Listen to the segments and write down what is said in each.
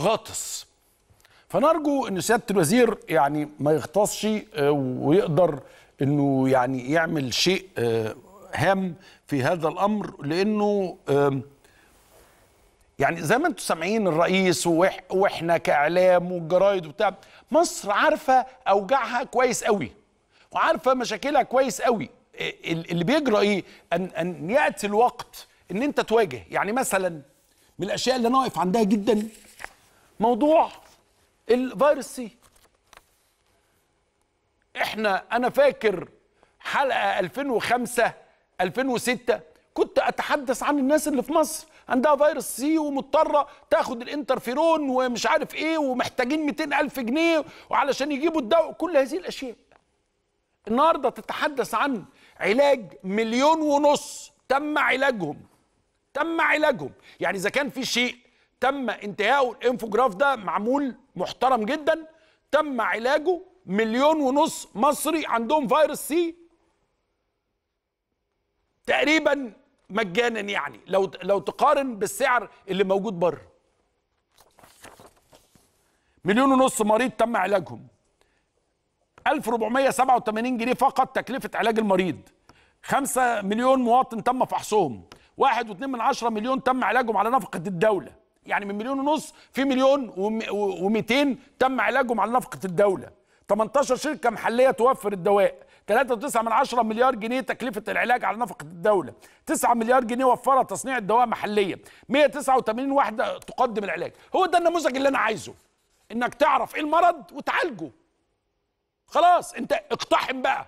غاطس فنرجو ان سياده الوزير يعني ما يغطسش آه، ويقدر انه يعني يعمل شيء آه، هام في هذا الامر لانه يعني زي ما انتم سامعين الرئيس واحنا كاعلام والجرايد وبتاع مصر عارفه اوجاعها كويس قوي وعارفه مشاكلها كويس قوي اللي بيجرى ايه ان ان ياتي الوقت ان انت تواجه يعني مثلا من الاشياء اللي انا واقف عندها جدا موضوع الفيروس سي احنا انا فاكر حلقه 2005 2006 كنت اتحدث عن الناس اللي في مصر عندها فيروس سي ومضطره تاخد الانترفيرون ومش عارف ايه ومحتاجين 200 الف جنيه وعلشان يجيبوا الدواء كل هذه الاشياء النهارده تتحدث عن علاج مليون ونص تم علاجهم تم علاجهم يعني اذا كان في شيء تم انتهاءه الانفوجراف ده معمول محترم جدا تم علاجه مليون ونص مصري عندهم فيروس سي تقريبا مجانا يعني لو لو تقارن بالسعر اللي موجود بره مليون ونص مريض تم علاجهم 1487 جنيه فقط تكلفة علاج المريض 5 مليون مواطن تم فحصهم واحد واثنين من عشرة مليون تم علاجهم على نفقة الدولة يعني من مليون ونص في مليون و200 تم علاجهم على نفقة الدولة 18 شركة محلية توفر الدواء 3.9 من 10 مليار جنيه تكلفة العلاج على نفقة الدولة 9 مليار جنيه وفرها تصنيع الدواء محليا 189 واحدة تقدم العلاج هو ده النموذج اللي أنا عايزه إنك تعرف إيه المرض وتعالجه خلاص أنت اقتحم بقى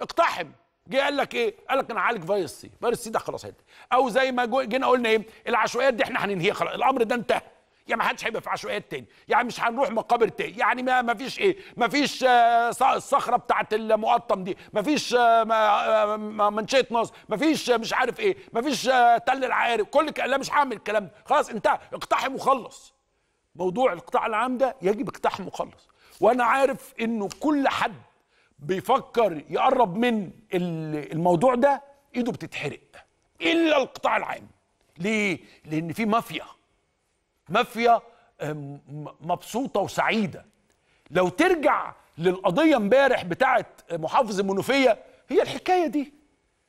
اقتحم جه قال لك ايه؟ قال لك انا هعالج فيروس سي، فيروس سي ده خلاص هدي. او زي ما جينا قلنا ايه؟ العشوائيات دي احنا هننهيها خلاص، الامر ده انتهى. يعني ما حدش هيبقى في عشوائيات تاني، يعني مش هنروح مقابر تاني، يعني ما فيش ايه؟ ما فيش آه الصخره بتاعه المقطم دي، ما فيش آه, آه، منشيه نص، ما فيش آه، مش عارف ايه، ما فيش آه، تل العارف، كل لا مش هعمل الكلام ده، خلاص انتهى، اقتحم وخلص. موضوع القطاع العام ده يجب اقتحم وخلص. وانا عارف انه كل حد بيفكر يقرب من الموضوع ده ايده بتتحرق الا القطاع العام ليه لان في مافيا مافيا مبسوطه وسعيده لو ترجع للقضيه امبارح بتاعه محافظ المنوفيه هي الحكايه دي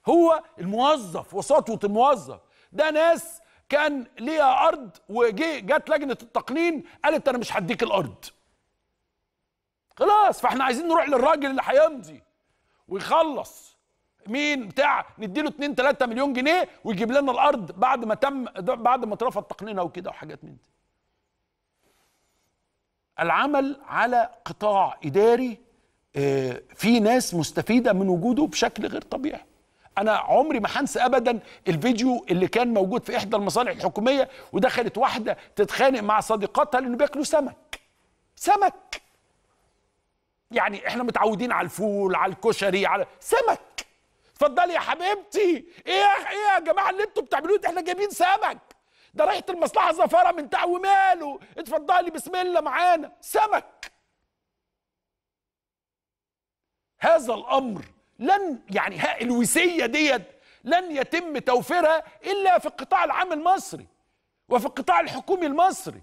هو الموظف وسطوه الموظف ده ناس كان ليها ارض وجت جت لجنه التقنين قالت انا مش هديك الارض خلاص فاحنا عايزين نروح للراجل اللي هيمضي ويخلص مين بتاع نديله 2 3 مليون جنيه ويجيب لنا الارض بعد ما تم بعد ما اترفض تقنينها وكده وحاجات من دي العمل على قطاع اداري آه، في ناس مستفيده من وجوده بشكل غير طبيعي انا عمري ما هنسى ابدا الفيديو اللي كان موجود في احدى المصالح الحكوميه ودخلت واحده تتخانق مع صديقاتها لانه بياكلوا سمك سمك يعني احنا متعودين على الفول على الكشري على سمك اتفضلي يا حبيبتي ايه ايه يا جماعه اللي انتوا بتعملوه ده احنا جايبين سمك ده ريحه المصلحه زفاره من تحت وماله اتفضلي بسم الله معانا سمك هذا الامر لن يعني ها الوسيه ديت لن يتم توفيرها الا في القطاع العام المصري وفي القطاع الحكومي المصري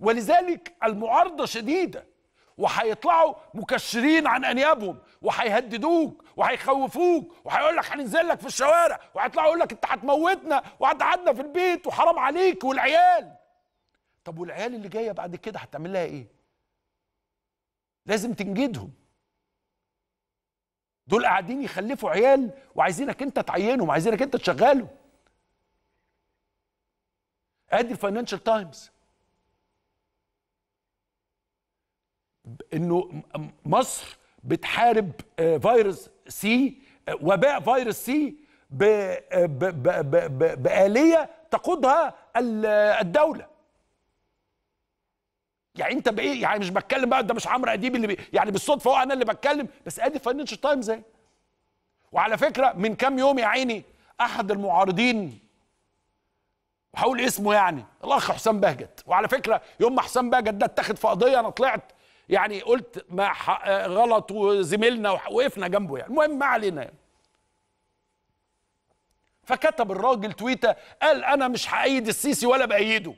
ولذلك المعارضه شديده وهيطلعوا مكشرين عن انيابهم وهيهددوك وهيخوفوك وهيقول لك هننزل لك في الشوارع وهيطلعوا يقول لك انت هتموتنا وهتقعدنا في البيت وحرام عليك والعيال طب والعيال اللي جايه بعد كده هتعمل لها ايه لازم تنجدهم دول قاعدين يخلفوا عيال وعايزينك انت تعينهم عايزينك انت تشغلهم ادي الفاينانشال تايمز انه مصر بتحارب آه، فيروس سي آه، وباء فيروس سي آه، بآلية تقودها الدولة يعني انت بايه يعني مش بتكلم بقى ده مش عمرو اديب اللي بي يعني بالصدفه هو انا اللي بتكلم بس ادي فاينانشال تايمز اهي وعلى فكره من كام يوم يا عيني احد المعارضين هقول اسمه يعني الاخ حسام بهجت وعلى فكره يوم ما حسام بهجت ده اتخذ في قضيه انا طلعت يعني قلت ما غلط وزميلنا وقفنا جنبه يعني المهم ما علينا يعني. فكتب الراجل تويته قال انا مش هأيد السيسي ولا بأيده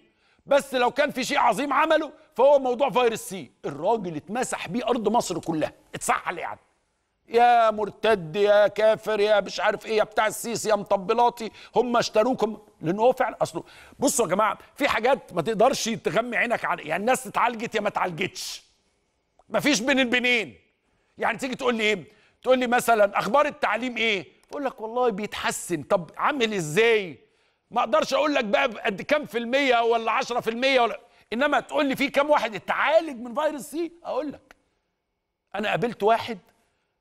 بس لو كان في شيء عظيم عمله فهو موضوع فيروس سي الراجل اتمسح بيه ارض مصر كلها اتسحل يعني يا مرتد يا كافر يا مش عارف ايه يا بتاع السيسي يا مطبلاطي هم اشتروكم لان هو فعلا اصله بصوا يا جماعه في حاجات ما تقدرش تغمي عينك على يعني الناس اتعالجت يا ما اتعالجتش مفيش بين البنين يعني تيجي تقول لي ايه تقول لي مثلا اخبار التعليم ايه اقول لك والله بيتحسن طب عامل ازاي ما اقدرش اقول لك بقى قد كام في المية ولا 10% ولا انما تقول لي في كام واحد اتعالج من فيروس سي اقول لك انا قابلت واحد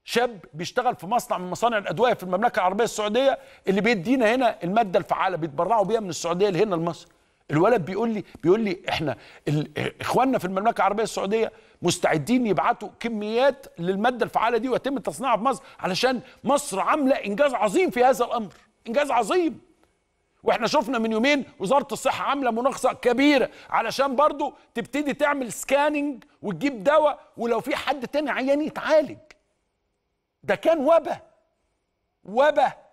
شاب بيشتغل في مصنع من مصانع الادويه في المملكه العربيه السعوديه اللي بيدينا هنا الماده الفعاله بيتبرعوا بيها من السعوديه لهنا لمصر الولد بيقول لي بيقول لي احنا اخواننا في المملكه العربيه السعوديه مستعدين يبعتوا كميات للماده الفعاله دي ويتم تصنيعها في مصر علشان مصر عامله انجاز عظيم في هذا الامر انجاز عظيم واحنا شفنا من يومين وزاره الصحه عامله مناقصه كبيره علشان برضو تبتدي تعمل سكاننج وتجيب دواء ولو في حد تاني عيان يتعالج ده كان وبا وبا